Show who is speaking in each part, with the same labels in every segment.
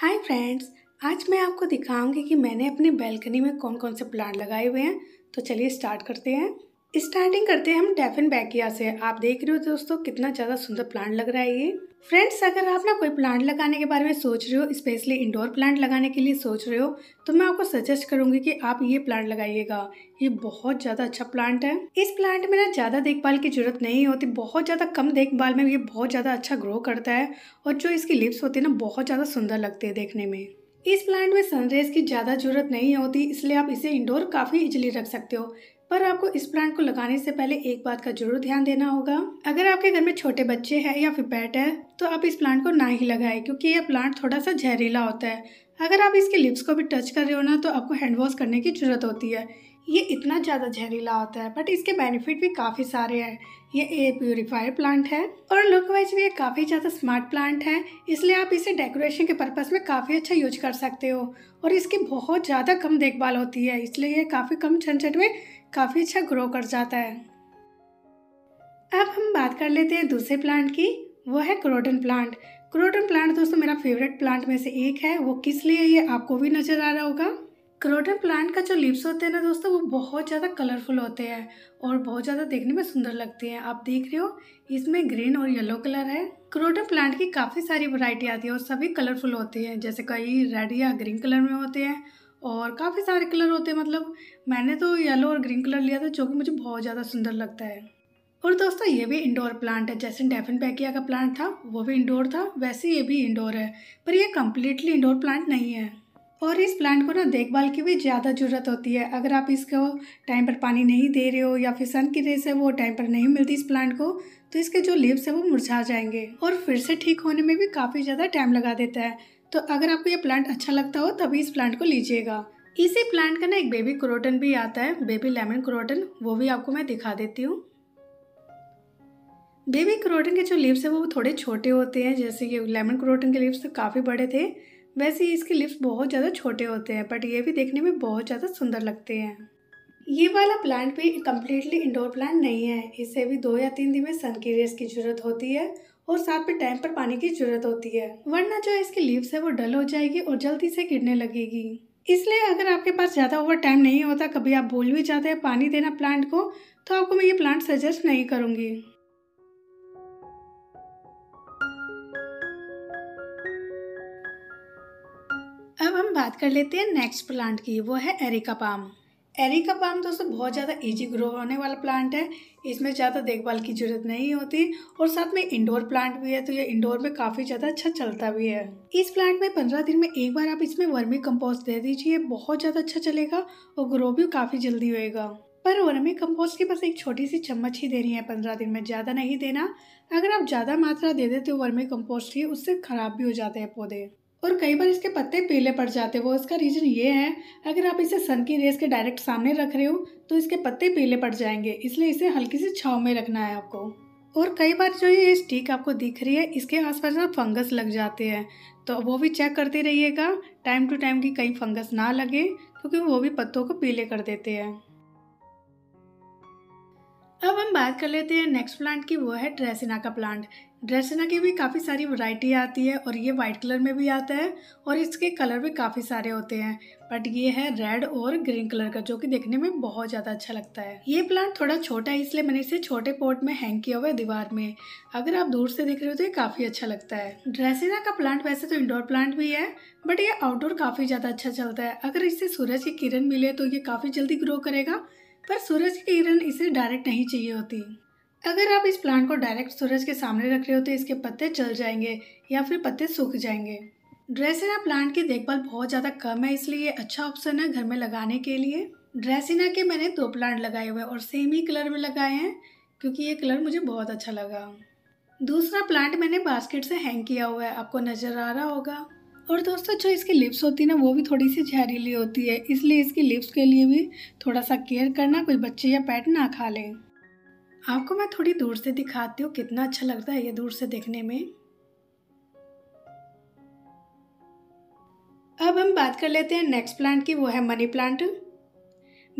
Speaker 1: hi friends आज मैं आपको दिखाऊंगी कि मैंने अपने बैल्कनी में कौन कौन से प्लांट लगाए हुए हैं तो चलिए स्टार्ट करते हैं स्टार्टिंग करते हैं हम डेफिन बैकिया से आप देख रहे हो दोस्तों कितना ज़्यादा सुंदर प्लांट लग रहा है ये फ्रेंड्स अगर आप ना कोई प्लांट लगाने के बारे में सोच रहे हो स्पेशली इंडोर प्लांट लगाने के लिए सोच रहे हो तो मैं आपको सजेस्ट करूंगी कि आप ये प्लांट लगाइएगा ये बहुत ज़्यादा अच्छा प्लांट है इस प्लांट में ना ज़्यादा देखभाल की जरूरत नहीं होती बहुत ज़्यादा कम देखभाल में ये बहुत ज़्यादा अच्छा ग्रो करता है और जो इसकी लिप्स होती है ना बहुत ज़्यादा सुंदर लगती है देखने में इस प्लांट में सनरेज की ज़्यादा जरूरत नहीं होती इसलिए आप इसे इंडोर काफ़ी इजिली रख सकते हो पर आपको इस प्लांट को लगाने से पहले एक बात का जरूर ध्यान देना होगा अगर आपके घर में छोटे बच्चे हैं या फिर पेट है तो आप इस प्लांट को ना ही लगाएं क्योंकि यह प्लांट थोड़ा सा जहरीला होता है अगर आप इसके लिप्स को भी टच कर रहे हो ना तो आपको हैंड वॉश करने की जरूरत होती है ये इतना ज़्यादा जहरीला होता है बट इसके बेनिफिट भी काफ़ी सारे हैं ये एयर प्योरीफायर प्लांट है और लुक वाइज भी ये काफ़ी ज़्यादा स्मार्ट प्लांट है इसलिए आप इसे डेकोरेशन के पर्पज़ में काफ़ी अच्छा यूज कर सकते हो और इसकी बहुत ज़्यादा कम देखभाल होती है इसलिए ये काफ़ी कम झंझट में काफ़ी अच्छा ग्रो कर जाता है अब हम बात कर लेते हैं दूसरे प्लांट की वो है क्रोटन प्लांट क्रोटन प्लांट दोस्तों मेरा फेवरेट प्लांट में से एक है वो किस लिए ये आपको भी नज़र आ रहा होगा करोटन प्लांट का जो लिप्स होते हैं ना दोस्तों वो बहुत ज़्यादा कलरफुल होते हैं और बहुत ज़्यादा देखने में सुंदर लगते हैं आप देख रहे हो इसमें ग्रीन और येलो कलर है करोटन प्लांट की काफ़ी सारी वैरायटी आती है और सभी कलरफुल होते हैं जैसे कई रेड या ग्रीन कलर में होते हैं और काफ़ी सारे कलर होते हैं मतलब मैंने तो येलो और ग्रीन कलर लिया था जो कि मुझे बहुत ज़्यादा सुंदर लगता है और दोस्तों ये भी इंडोर प्लांट है जैसे डेफिन पैकिया का प्लांट था वो भी इंडोर था वैसे ये भी इंडोर है पर यह कम्प्लीटली इंडोर प्लांट नहीं है और इस प्लांट को ना देखभाल की भी ज़्यादा ज़रूरत होती है अगर आप इसको टाइम पर पानी नहीं दे रहे हो या फिर सन की रेस है वो टाइम पर नहीं मिलती इस प्लांट को तो इसके जो लीव्स है वो मुरझा जाएंगे और फिर से ठीक होने में भी काफ़ी ज़्यादा टाइम लगा देता है तो अगर आपको ये प्लांट अच्छा लगता हो तभी इस प्लांट को लीजिएगा इसी प्लांट का ना एक बेबी क्रोटन भी आता है बेबी लेमन क्रोटन वो भी आपको मैं दिखा देती हूँ बेबी क्रोटन के जो लीव्स है वो थोड़े छोटे होते हैं जैसे कि लेमन क्रोटन के लीव्स तो काफ़ी बड़े थे वैसे ही इसके लिप्स बहुत ज़्यादा छोटे होते हैं बट ये भी देखने में बहुत ज़्यादा सुंदर लगते हैं ये वाला प्लांट भी कम्प्लीटली इंडोर प्लांट नहीं है इसे भी दो या तीन दिन में सन की रेस की ज़रूरत होती है और साथ में टाइम पर पानी की ज़रूरत होती है वरना जो इसकी लीव्स है वो डल हो जाएगी और जल्दी से गिरने लगेगी इसलिए अगर आपके पास ज़्यादा ओवर टाइम नहीं होता कभी आप भूल भी जाते हैं पानी देना प्लांट को तो आपको मैं ये प्लांट सजेस्ट नहीं करूँगी हम बात कर लेते हैं नेक्स्ट प्लांट की वो है एरिका पाम एरिका पाम दोस्तों बहुत ज़्यादा इजी ग्रो होने वाला प्लांट है इसमें ज़्यादा देखभाल की ज़रूरत नहीं होती और साथ में इंडोर प्लांट भी है तो ये इंडोर में काफ़ी ज़्यादा अच्छा चलता भी है इस प्लांट में पंद्रह दिन में एक बार आप इसमें वर्मी कंपोस्ट दे दीजिए बहुत ज़्यादा अच्छा चलेगा और ग्रो भी काफ़ी जल्दी होएगा पर वर्मी कंपोस्ट की बस एक छोटी सी चम्मच ही देनी है पंद्रह दिन में ज़्यादा नहीं देना अगर आप ज़्यादा मात्रा दे देते हो वर्मी कंपोस्ट की उससे ख़राब भी हो जाते हैं पौधे और कई बार इसके पत्ते पीले पड़ जाते हैं वो इसका रीज़न ये है अगर आप इसे सन की रेस के डायरेक्ट सामने रख रहे हो तो इसके पत्ते पीले पड़ जाएंगे इसलिए इसे हल्की सी छाव में रखना है आपको और कई बार जो ये स्टिक आपको दिख रही है इसके आसपास ना फंगस लग जाते हैं तो वो भी चेक करते रहिएगा टाइम टू टाइम की कहीं फंगस ना लगे क्योंकि वो भी पत्तों को पीले कर देते हैं अब हम बात कर लेते हैं नेक्स्ट प्लांट की वो है ड्रेसिना का प्लांट ड्रेसिना की भी काफ़ी सारी वैरायटी आती है और ये वाइट कलर में भी आता है और इसके कलर भी काफ़ी सारे होते हैं बट ये है रेड और ग्रीन कलर का जो कि देखने में बहुत ज़्यादा अच्छा लगता है ये प्लांट थोड़ा छोटा है इसलिए मैंने इसे छोटे पॉट में हैंग किया हुआ है दीवार में अगर आप दूर से देख रहे हो तो ये काफ़ी अच्छा लगता है ड्रेसिना का प्लांट वैसे तो इंडोर प्लांट भी है बट ये आउटडोर काफ़ी ज़्यादा अच्छा चलता है अगर इससे सूरज की किरण मिले तो ये काफ़ी जल्दी ग्रो करेगा पर सूरज की किरण इसे डायरेक्ट नहीं चाहिए होती अगर आप इस प्लांट को डायरेक्ट सूरज के सामने रख रहे हो तो इसके पत्ते चल जाएंगे या फिर पत्ते सूख जाएंगे ड्रेसिना प्लांट की देखभाल बहुत ज़्यादा कम है इसलिए अच्छा ऑप्शन है घर में लगाने के लिए ड्रेसिना के मैंने दो प्लांट लगाए हुए और सेम ही कलर में लगाए हैं क्योंकि ये कलर मुझे बहुत अच्छा लगा दूसरा प्लांट मैंने बास्केट से हैंग किया हुआ है आपको नज़र आ रहा होगा और दोस्तों जो इसकी लिप्स होती है ना वो भी थोड़ी सी जहरीली होती है इसलिए इसकी लिप्स के लिए भी थोड़ा सा केयर करना कोई बच्चे या पैट ना खा लें आपको मैं थोड़ी दूर से दिखाती हूँ कितना अच्छा लगता है ये दूर से देखने में अब हम बात कर लेते हैं नेक्स्ट प्लांट की वो है मनी प्लांट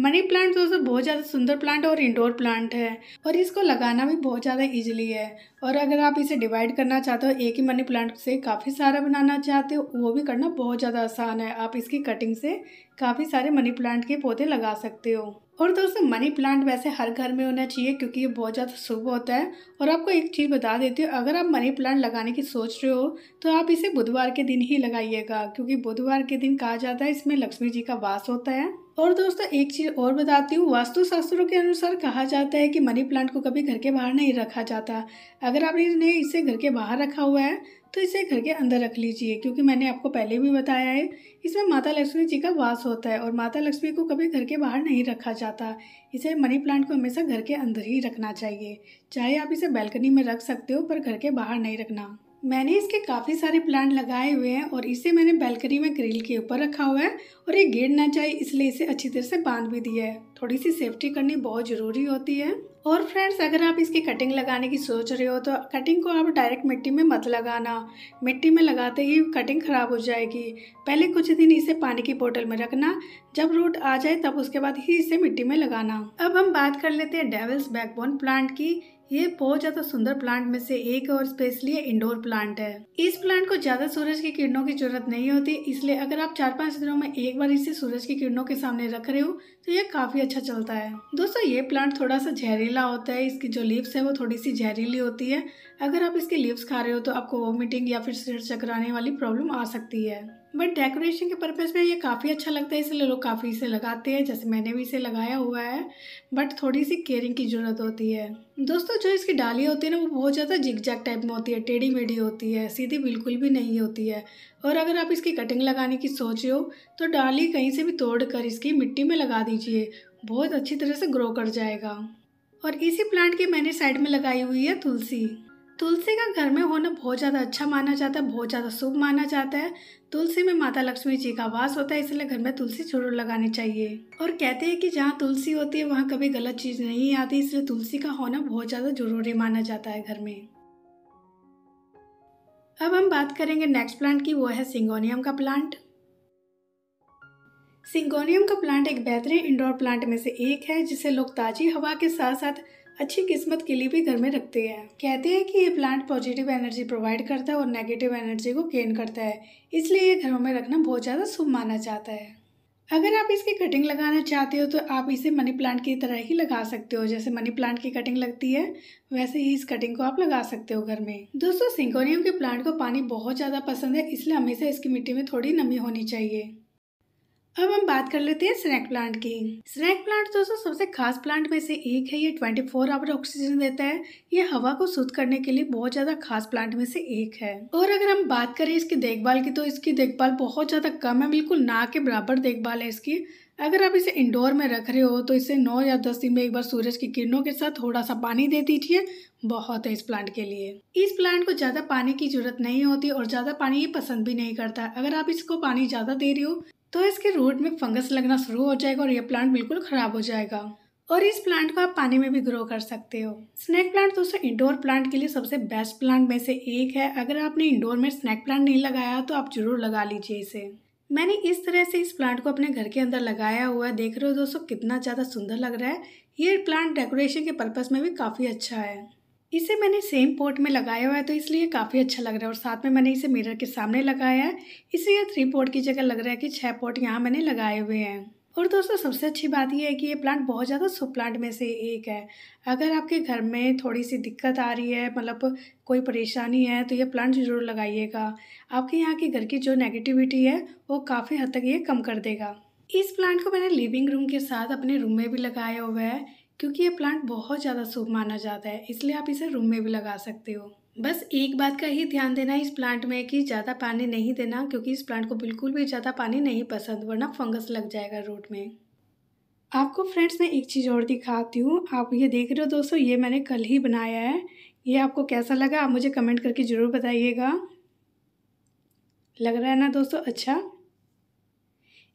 Speaker 1: मनी प्लांट दोस्तों बहुत ज़्यादा सुंदर प्लांट और इंडोर प्लांट है और इसको लगाना भी बहुत ज़्यादा इजीली है और अगर आप इसे डिवाइड करना चाहते हो एक ही मनी प्लांट से काफ़ी सारा बनाना चाहते हो वो भी करना बहुत ज़्यादा आसान है आप इसकी कटिंग से काफ़ी सारे मनी प्लांट के पौधे लगा सकते हो और दोस्तों मनी प्लांट वैसे हर घर में होना चाहिए क्योंकि ये बहुत ज़्यादा शुभ होता है और आपको एक चीज़ बता देती हूँ अगर आप मनी प्लांट लगाने की सोच रहे हो तो आप इसे बुधवार के दिन ही लगाइएगा क्योंकि बुधवार के दिन कहा जाता है इसमें लक्ष्मी जी का वास होता है और दोस्तों एक चीज़ और बताती हूँ वास्तुशास्त्रों के अनुसार कहा जाता है कि मनी प्लांट को कभी घर के बाहर नहीं रखा जाता अगर आपने इसे घर के बाहर रखा हुआ है तो इसे घर के अंदर रख लीजिए क्योंकि मैंने आपको पहले भी बताया है इसमें माता लक्ष्मी जी का वास होता है और माता लक्ष्मी को कभी घर के बाहर नहीं रखा जाता इसे मनी प्लांट को हमेशा घर के अंदर ही रखना चाहिए चाहे आप इसे बैल्कनी में रख सकते हो पर घर के बाहर नहीं रखना मैंने इसके काफ़ी सारे प्लांट लगाए हुए हैं और इसे मैंने बैल्कनी में ग्रिल के ऊपर रखा हुआ है और ये गिर ना जाए इसलिए इसे अच्छी तरह से बांध भी दिया है थोड़ी सी सेफ्टी करनी बहुत ज़रूरी होती है और फ्रेंड्स अगर आप इसकी कटिंग लगाने की सोच रहे हो तो कटिंग को आप डायरेक्ट मिट्टी में मत लगाना मिट्टी में लगाते ही कटिंग ख़राब हो जाएगी पहले कुछ दिन इसे पानी की बोतल में रखना जब रूट आ जाए तब उसके बाद ही इसे मिट्टी में लगाना अब हम बात कर लेते हैं डेविल्स बैकबोन प्लांट की ये बहुत ज्यादा सुंदर प्लांट में से एक और स्पेशली इंडोर प्लांट है इस प्लांट को ज्यादा सूरज की किरणों की जरूरत नहीं होती इसलिए अगर आप चार पांच दिनों में एक बार इसे सूरज की किरणों के सामने रख रहे हो तो ये काफी अच्छा चलता है दोस्तों ये प्लांट थोड़ा सा जहरीला होता है इसकी जो लिप्स है वो थोड़ी सी जहरीली होती है अगर आप इसकी लिप्स खा रहे हो तो आपको वॉमिटिंग या फिर सिर चकराने वाली प्रॉब्लम आ सकती है बट डेकोरेशन के पर्पज़ में ये काफ़ी अच्छा लगता है इसलिए लोग काफ़ी इसे लगाते हैं जैसे मैंने भी इसे लगाया हुआ है बट थोड़ी सी केयरिंग की ज़रूरत होती है दोस्तों जो इसकी डाली होती है ना वो बहुत ज़्यादा जिगजैग टाइप में होती है टेढ़ी मेढ़ी होती है सीधी बिल्कुल भी नहीं होती है और अगर आप इसकी कटिंग लगाने की सोचे हो तो डाली कहीं से भी तोड़ कर इसकी मिट्टी में लगा दीजिए बहुत अच्छी तरह से ग्रो कर जाएगा और इसी प्लांट की मैंने साइड में लगाई हुई है तुलसी तुलसी का घर में होना बहुत ज़्यादा अच्छा माना जाता है बहुत ज़्यादा शुभ माना जाता है तुलसी में माता लक्ष्मी जी का वास होता है इसलिए घर में तुलसी जरूर लगानी चाहिए और कहते हैं कि जहाँ तुलसी होती है वहाँ कभी गलत चीज़ नहीं आती इसलिए तुलसी का होना बहुत ज़्यादा जरूरी माना जाता है घर में अब हम बात करेंगे नेक्स्ट प्लांट की वो है सिंगोनियम का प्लांट सिंगोनियम का प्लांट एक बेहतरीन इंडोर प्लांट में से एक है जिसे लोग ताज़ी हवा के साथ साथ अच्छी किस्मत के लिए भी घर में रखते हैं कहते हैं कि ये प्लांट पॉजिटिव एनर्जी प्रोवाइड करता है और नेगेटिव एनर्जी को गेन करता है इसलिए ये घरों में रखना बहुत ज़्यादा शुभ माना जाता है अगर आप इसकी कटिंग लगाना चाहते हो तो आप इसे मनी प्लांट की तरह ही लगा सकते हो जैसे मनी प्लांट की कटिंग लगती है वैसे ही इस कटिंग को आप लगा सकते हो घर में दोस्तों सिंकोनियम के प्लांट को पानी बहुत ज़्यादा पसंद है इसलिए हमेशा इसकी मिट्टी में थोड़ी नमी होनी चाहिए अब हम बात कर लेते हैं स्नैक प्लांट की स्नैक प्लांट दोस्तों सबसे खास प्लांट में से एक है ये 24 फोर आवर ऑक्सीजन देता है ये हवा को शुद्ध करने के लिए बहुत ज्यादा खास प्लांट में से एक है और अगर हम बात करें इसकी देखभाल की तो इसकी देखभाल बहुत ज्यादा कम है बिल्कुल ना के बराबर देखभाल है इसकी अगर आप इसे इंडोर में रख रहे हो तो इसे नौ या दस दिन में एक बार सूरज की किरणों के साथ थोड़ा सा पानी दे दीजिए बहुत है इस प्लांट के लिए इस प्लांट को ज़्यादा पानी की जरूरत नहीं होती और ज़्यादा पानी ये पसंद भी नहीं करता अगर आप इसको पानी ज़्यादा दे रही हो तो इसके रूट में फंगस लगना शुरू हो जाएगा और ये प्लांट बिल्कुल ख़राब हो जाएगा और इस प्लांट को आप पानी में भी ग्रो कर सकते हो स्नैक प्लांट दोस्तों इंडोर प्लांट के लिए सबसे बेस्ट प्लांट में से एक है अगर आपने इंडोर में स्नैक प्लांट नहीं लगाया तो आप जरूर लगा लीजिए इसे मैंने इस तरह से इस प्लांट को अपने घर के अंदर लगाया हुआ है देख रहे हो दोस्तों कितना ज़्यादा सुंदर लग रहा है ये प्लांट डेकोरेशन के पर्पज़ में भी काफ़ी अच्छा है इसे मैंने सेम पोर्ट में लगाया हुआ है तो इसलिए काफ़ी अच्छा लग रहा है और साथ में मैंने इसे मिरर के सामने लगाया है इसलिए थ्री पोर्ट की जगह लग रहा है कि छः पोर्ट यहाँ मैंने लगाए हुए हैं और दोस्तों सबसे अच्छी बात यह है कि ये प्लांट बहुत ज़्यादा सुप प्लांट में से एक है अगर आपके घर में थोड़ी सी दिक्कत आ रही है मतलब कोई परेशानी है तो ये प्लांट ज़रूर लगाइएगा आपके यहाँ के घर की जो नेगेटिविटी है वो काफ़ी हद तक ये कम कर देगा इस प्लांट को मैंने लिविंग रूम के साथ अपने रूम में भी लगाया हुआ है क्योंकि ये प्लांट बहुत ज़्यादा शुभ माना जाता है इसलिए आप इसे रूम में भी लगा सकते हो बस एक बात का ही ध्यान देना इस प्लांट में कि ज़्यादा पानी नहीं देना क्योंकि इस प्लांट को बिल्कुल भी ज़्यादा पानी नहीं पसंद वरना फंगस लग जाएगा रूट में आपको फ्रेंड्स मैं एक चीज़ और दिखाती हूँ आप ये देख रहे हो दोस्तों ये मैंने कल ही बनाया है ये आपको कैसा लगा आप मुझे कमेंट करके ज़रूर बताइएगा लग रहा है ना दोस्तों अच्छा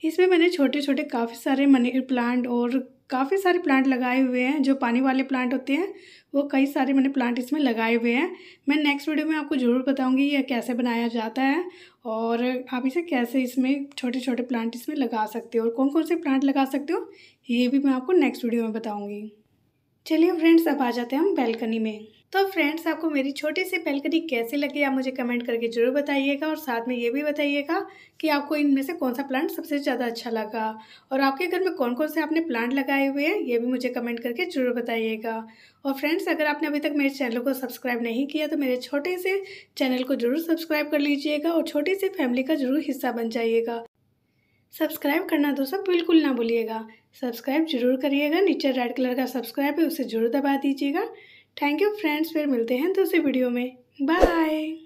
Speaker 1: इसमें मैंने छोटे छोटे काफ़ी सारे मनी प्लांट और काफ़ी सारे प्लांट लगाए हुए हैं जो पानी वाले प्लांट होते हैं वो कई सारे मैंने प्लांट इसमें लगाए हुए हैं मैं नेक्स्ट वीडियो में आपको ज़रूर बताऊंगी ये कैसे बनाया जाता है और आप इसे कैसे इसमें छोटे छोटे प्लांट इसमें लगा सकते हो और कौन कौन से प्लांट लगा सकते हो ये भी मैं आपको नेक्स्ट वीडियो में बताऊँगी चलिए फ्रेंड्स अब आ जाते हैं हम बैल्कनी में तो फ्रेंड्स आपको मेरी छोटी सी पेलकरी कैसी लगी आप मुझे कमेंट करके ज़रूर बताइएगा और साथ में ये भी बताइएगा कि आपको इनमें से कौन सा प्लांट सबसे ज़्यादा अच्छा लगा और आपके घर में कौन कौन से आपने प्लांट लगाए हुए हैं ये भी मुझे कमेंट करके ज़रूर बताइएगा और फ्रेंड्स अगर आपने अभी तक मेरे चैनल को सब्सक्राइब नहीं किया तो मेरे छोटे से चैनल को ज़रूर सब्सक्राइब कर लीजिएगा और छोटी सी फैमिली का ज़रूर हिस्सा बन जाइएगा सब्सक्राइब करना दोस्तों बिल्कुल ना भूलिएगा सब्सक्राइब जरूर करिएगा नीचे रेड कलर का सब्सक्राइब है उसे जरूर दबा दीजिएगा थैंक यू फ्रेंड्स फिर मिलते हैं दूसरी वीडियो में बाय